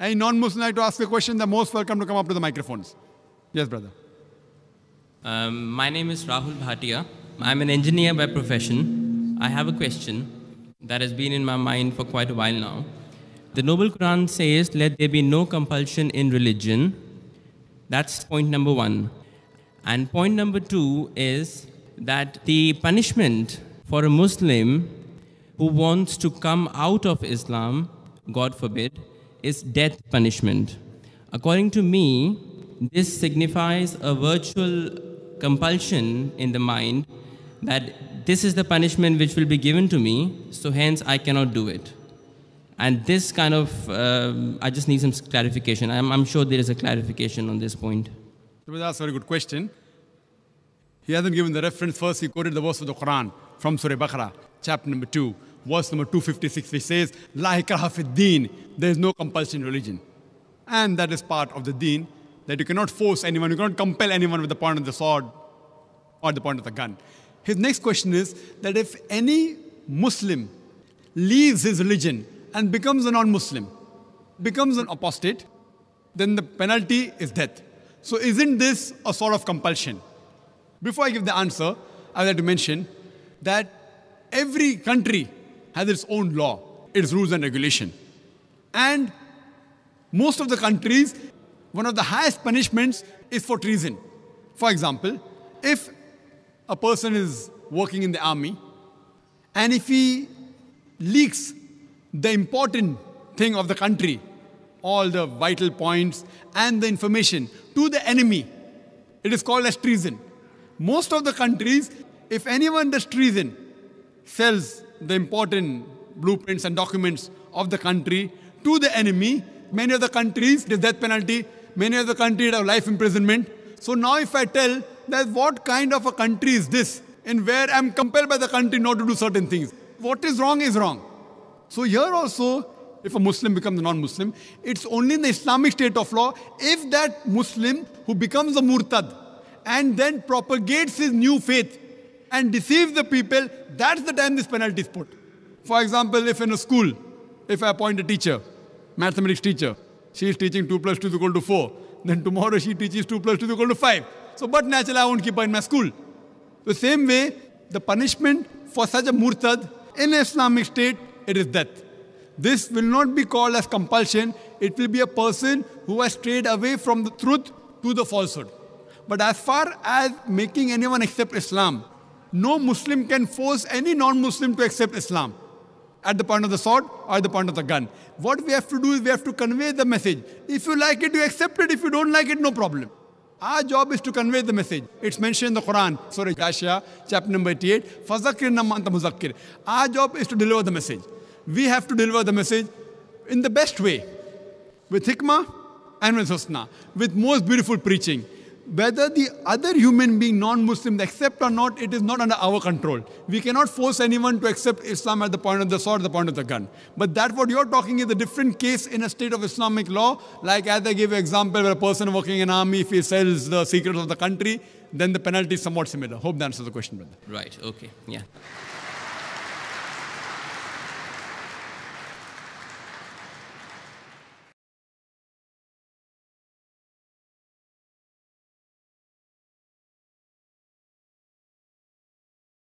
Any non-Muslim like to ask a question? The most welcome to come up to the microphones. Yes, brother. Um, my name is Rahul Bhatia. I'm an engineer by profession. I have a question that has been in my mind for quite a while now. The Noble Quran says, let there be no compulsion in religion. That's point number one. And point number two is that the punishment for a Muslim who wants to come out of Islam, God forbid, is death punishment. According to me, this signifies a virtual compulsion in the mind that this is the punishment which will be given to me, so hence I cannot do it. And this kind of, uh, I just need some clarification. I'm, I'm sure there is a clarification on this point. That's a very good question. He hasn't given the reference first, he quoted the verse of the Quran from Surah Baqarah, chapter number 2 verse number 256, which says, La ikraha fi deen, there is no compulsion in religion. And that is part of the deen, that you cannot force anyone, you cannot compel anyone with the point of the sword or the point of the gun. His next question is that if any Muslim leaves his religion and becomes a non Muslim, becomes an apostate, then the penalty is death. So, isn't this a sort of compulsion? Before I give the answer, I'd like to mention that every country has its own law, its rules and regulation. And most of the countries, one of the highest punishments is for treason. For example, if a person is working in the army and if he leaks the important thing of the country, all the vital points and the information to the enemy, it is called as treason. Most of the countries, if anyone does treason, sells the important blueprints and documents of the country to the enemy. Many of the countries, did death penalty. Many of the countries have life imprisonment. So now if I tell that what kind of a country is this and where I'm compelled by the country not to do certain things. What is wrong is wrong. So here also, if a Muslim becomes a non-Muslim, it's only in the Islamic state of law if that Muslim who becomes a murtad and then propagates his new faith and deceives the people, that's the time this penalty is put. For example, if in a school, if I appoint a teacher, mathematics teacher, she is teaching 2 plus 2 is equal to 4, then tomorrow she teaches 2 plus 2 is equal to 5. So, but naturally, I won't keep her in my school. The same way, the punishment for such a murtad in Islamic state, it is death. This will not be called as compulsion. It will be a person who has strayed away from the truth to the falsehood. But as far as making anyone accept Islam, no Muslim can force any non Muslim to accept Islam at the point of the sword or the point of the gun. What we have to do is we have to convey the message. If you like it, you accept it. If you don't like it, no problem. Our job is to convey the message. It's mentioned in the Quran, Surah Ashia, chapter number 88. Fazakir Our job is to deliver the message. We have to deliver the message in the best way with hikmah and with husna, with most beautiful preaching whether the other human being, non Muslim, accept or not, it is not under our control. We cannot force anyone to accept Islam at the point of the sword, the point of the gun. But that what you're talking is a different case in a state of Islamic law. Like as I gave an example where a person working in army, if he sells the secrets of the country, then the penalty is somewhat similar. Hope that answers the question, brother. Right, okay. Yeah.